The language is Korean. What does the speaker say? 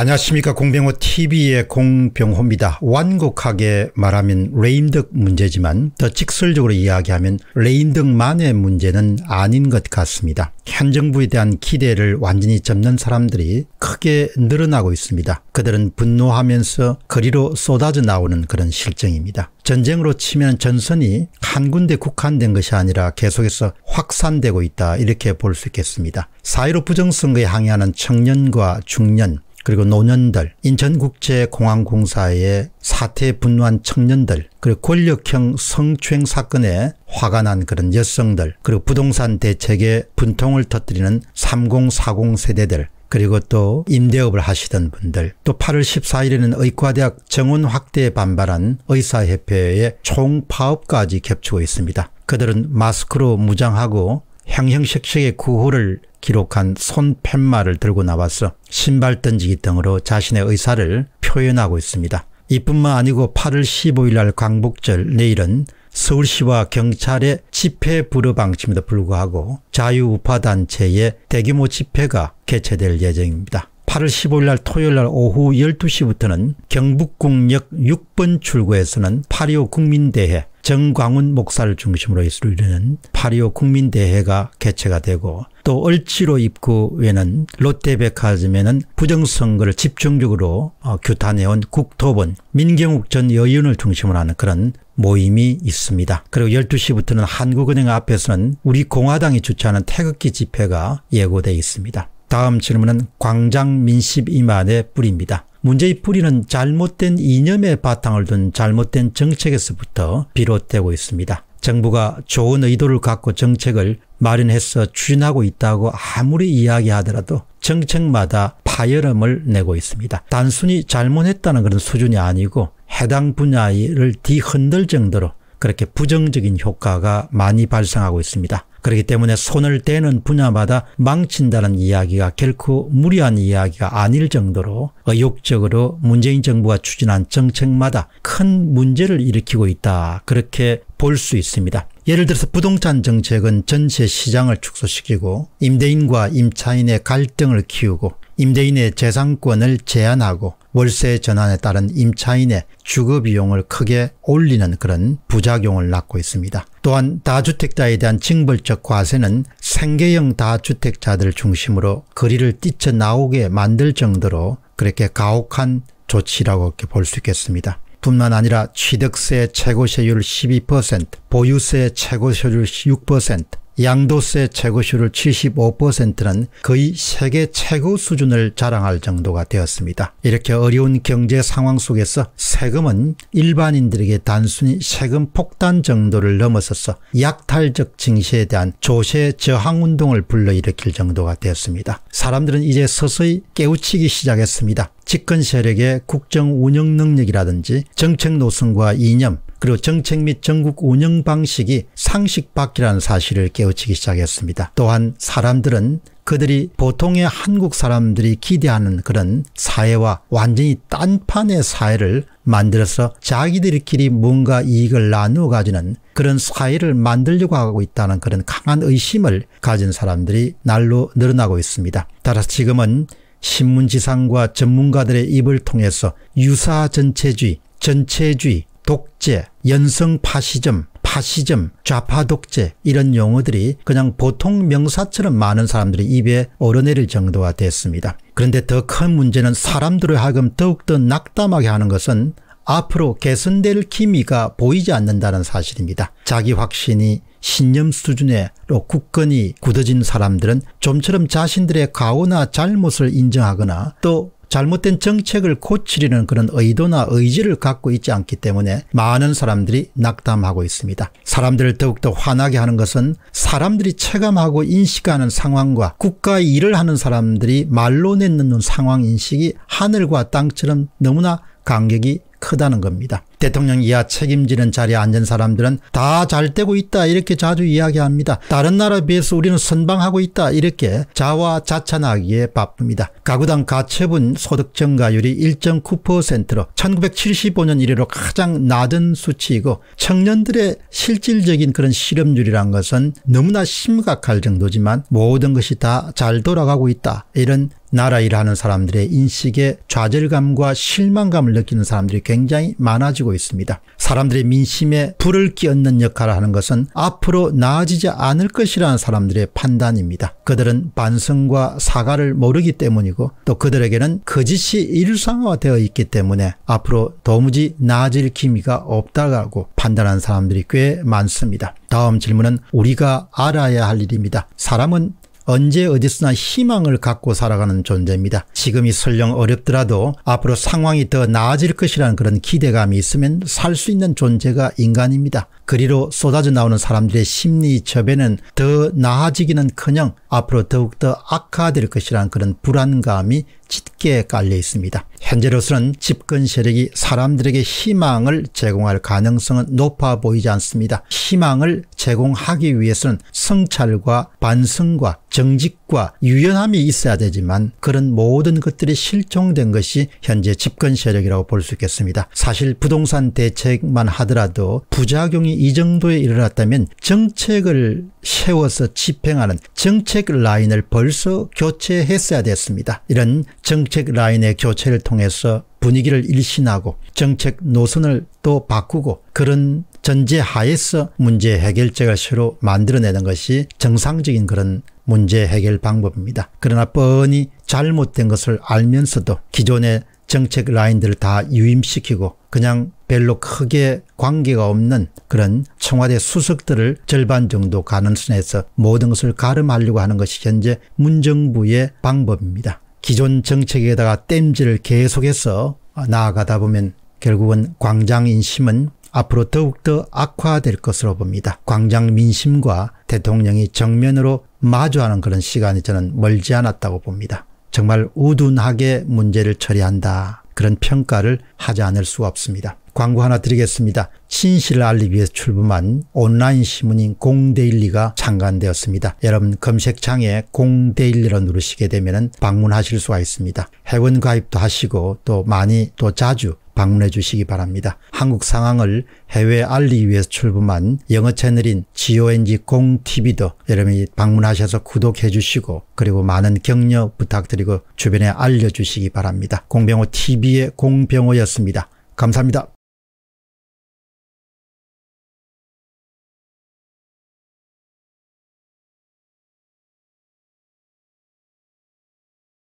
안녕하십니까 공병호 tv의 공병호입니다. 완곡하게 말하면 레인덕 문제지만 더 직설적으로 이야기하면 레인덕만의 문제는 아닌 것 같습니다. 현 정부에 대한 기대를 완전히 접는 사람들이 크게 늘어나고 있습니다. 그들은 분노하면서 거리로 쏟아져 나오는 그런 실정입니다. 전쟁으로 치면 전선이 한 군데 국한된 것이 아니라 계속해서 확산되고 있다 이렇게 볼 수 있겠습니다. 사회로 부정선거에 항의하는 청년과 중년 그리고 노년들, 인천국제공항공사의 사태 분노한 청년들, 그리고 권력형 성추행 사건에 화가 난 그런 여성들, 그리고 부동산 대책에 분통을 터뜨리는 3040 세대들, 그리고 또 임대업을 하시던 분들 또 8월 14일에는 의과대학 정원 확대에 반발한 의사협회의 총파업까지 겹치고 있습니다. 그들은 마스크로 무장하고 평형색식의 구호를 기록한 손팻말을 들고 나와서 신발 던지기 등으로 자신의 의사를 표현하고 있습니다. 이뿐만 아니고 8월 15일 날 광복절 내일은 서울시와 경찰의 집회 불허 방침에도 불구하고 자유우파단체의 대규모 집회가 개최될 예정입니다. 8월 15일 날 토요일 날 오후 12시부터는 경북궁역 6번 출구에서는 8.25 국민대회 정광훈 목사를 중심으로 이루는 파리오 국민대회가 개최가 되고 또얼치로 입구 외는 롯데백화점에는 부정선거를 집중적으로 어, 규탄해온 국토본 민경욱 전여의을 중심으로 하는 그런 모임이 있습니다. 그리고 12시부터는 한국은행 앞에서는 우리 공화당이 주최하는 태극기 집회가 예고되어 있습니다. 다음 질문은 광장 민심 이만의 뿌리입니다. 문제의 뿌리는 잘못된 이념에 바탕을 둔 잘못된 정책에서부터 비롯되고 있습니다. 정부가 좋은 의도를 갖고 정책을 마련해서 추진하고 있다고 아무리 이야기하더라도 정책마다 파열음을 내고 있습니다. 단순히 잘못했다는 그런 수준이 아니고 해당 분야를 뒤흔들 정도로 그렇게 부정적인 효과가 많이 발생하고 있습니다. 그렇기 때문에 손을 대는 분야마다 망친다는 이야기가 결코 무리한 이야기가 아닐 정도로 의욕적으로 문재인 정부가 추진한 정책마다 큰 문제를 일으키고 있다. 그렇게 볼 수 있습니다. 예를 들어서 부동산 정책은 전세 시장을 축소시키고 임대인과 임차인의 갈등을 키우고 임대인의 재산권을 제한하고 월세 전환에 따른 임차인의 주거 비용을 크게 올리는 그런 부작용을 낳고 있습니다. 또한 다주택자에 대한 징벌적 과세는 생계형 다주택자들 중심으로 거리를 뛰쳐나오게 만들 정도로 그렇게 가혹한 조치라고 볼 수 있겠습니다. 뿐만 아니라 취득세 최고세율 12%, 보유세 최고세율 6%, 양도세 최고율을 75%는 거의 세계 최고 수준을 자랑할 정도가 되었습니다. 이렇게 어려운 경제 상황 속에서 세금은 일반인들에게 단순히 세금 폭탄 정도를 넘어서서 약탈적 증시에 대한 조세 저항운동을 불러일으킬 정도가 되었습니다. 사람들은 이제 서서히 깨우치기 시작했습니다. 집권 세력의 국정 운영 능력이라든지 정책 노선과 이념, 그리고 정책 및 전국 운영 방식이 상식 밖이라는 사실을 깨우치기 시작했습니다. 또한 사람들은 그들이 보통의 한국 사람들이 기대하는 그런 사회와 완전히 딴판의 사회를 만들어서 자기들끼리 뭔가 이익을 나누어 가지는 그런 사회를 만들려고 하고 있다는 그런 강한 의심을 가진 사람들이 날로 늘어나고 있습니다. 따라서 지금은 신문지상과 전문가들의 입을 통해서 유사 전체주의, 전체주의, 독재, 연성 파시즘, 파시즘, 좌파 독재 이런 용어들이 그냥 보통 명사처럼 많은 사람들이 입에 오르내릴 정도가 됐습니다. 그런데 더 큰 문제는 사람들을 하여금 더욱더 낙담하게 하는 것은 앞으로 개선될 기미가 보이지 않는다는 사실입니다. 자기 확신이 신념 수준으로 굳건히 굳어진 사람들은 좀처럼 자신들의 과오나 잘못을 인정하거나 또 잘못된 정책을 고치려는 그런 의도나 의지를 갖고 있지 않기 때문에 많은 사람들이 낙담하고 있습니다. 사람들을 더욱더 화나게 하는 것은 사람들이 체감하고 인식하는 상황과 국가의 일을 하는 사람들이 말로 내놓는 상황 인식이 하늘과 땅처럼 너무나 간격이 크다는 겁니다. 대통령 이하 책임지는 자리에 앉은 사람들은 다 잘 되고 있다 이렇게 자주 이야기합니다. 다른 나라에 비해서 우리는 선방하고 있다 이렇게 자화 자찬하기에 바쁩니다. 가구당 가처분 소득 증가율이 1.9%로 1975년 이래로 가장 낮은 수치이고 청년들의 실질적인 그런 실업률이란 것은 너무나 심각할 정도지만 모든 것이 다 잘 돌아가고 있다 이런 나라 일 하는 사람들의 인식에 좌절감과 실망감을 느끼는 사람들이 굉장히 많아지고 있습니다. 사람들의 민심에 불을 끼얹는 역할을 하는 것은 앞으로 나아지지 않을 것이라는 사람들의 판단입니다. 그들은 반성과 사과를 모르기 때문이고 또 그들에게는 거짓이 일상화되어 있기 때문에 앞으로 도무지 나아질 기미가 없다고 판단하는 사람들이 꽤 많습니다. 다음 질문은 우리가 알아야 할 일입니다. 사람은 언제 어디서나 희망을 갖고 살아가는 존재입니다. 지금이 설령 어렵더라도 앞으로 상황이 더 나아질 것이라는 그런 기대감이 있으면 살 수 있는 존재가 인간입니다. 그리로 쏟아져 나오는 사람들의 심리 첩에는 더 나아지기는커녕 앞으로 더욱더 악화될 것이라는 그런 불안감이 짙게 깔려 있습니다. 현재로서는 집권 세력이 사람들에게 희망을 제공할 가능성은 높아 보이지 않습니다. 희망을 제공하기 위해서는 성찰과 반성과 정직과 유연함이 있어야 되지만 그런 모든 것들이 실종된 것이 현재 집권 세력이라고 볼 수 있겠습니다. 사실 부동산 대책만 하더라도 부작용이 이 정도에 일어났다면 정책을 세워서 집행하는 정책 라인을 벌써 교체했어야 됐습니다. 이런 정책 라인의 교체를 통해서 분위기를 일신하고 정책 노선을 또 바꾸고 그런 전제 하에서 문제 해결책을 새로 만들어내는 것이 정상적인 그런 문제 해결 방법입니다. 그러나 뻔히 잘못된 것을 알면서도 기존의 정책 라인들을 다 유임시키고 그냥 별로 크게 관계가 없는 그런 청와대 수석들을 절반 정도 가는 선에서 모든 것을 가름하려고 하는 것이 현재 문정부의 방법입니다. 기존 정책에다가 땜질을 계속해서 나아가다 보면 결국은 광장 인심은 앞으로 더욱더 악화될 것으로 봅니다. 광장 민심과 대통령이 정면으로 마주하는 그런 시간이 저는 멀지 않았다고 봅니다. 정말 우둔하게 문제를 처리한다. 그런 평가를 하지 않을 수 없습니다. 광고 하나 드리겠습니다. 진실을 알리기 위해서 출범한 온라인 신문인 공데일리가 창간되었습니다. 여러분 검색창에 공데일리를 누르시게 되면 방문하실 수가 있습니다. 회원 가입도 하시고 또 많이 또 자주 방문해 주시기 바랍니다. 한국 상황을 해외 알리기 위해서 출범한 영어 채널인 GONG 공TV도 여러분이 방문하셔서 구독해 주시고 그리고 많은 격려 부탁드리고 주변에 알려주시기 바랍니다. 공병호 TV의 공병호였습니다. 감사합니다.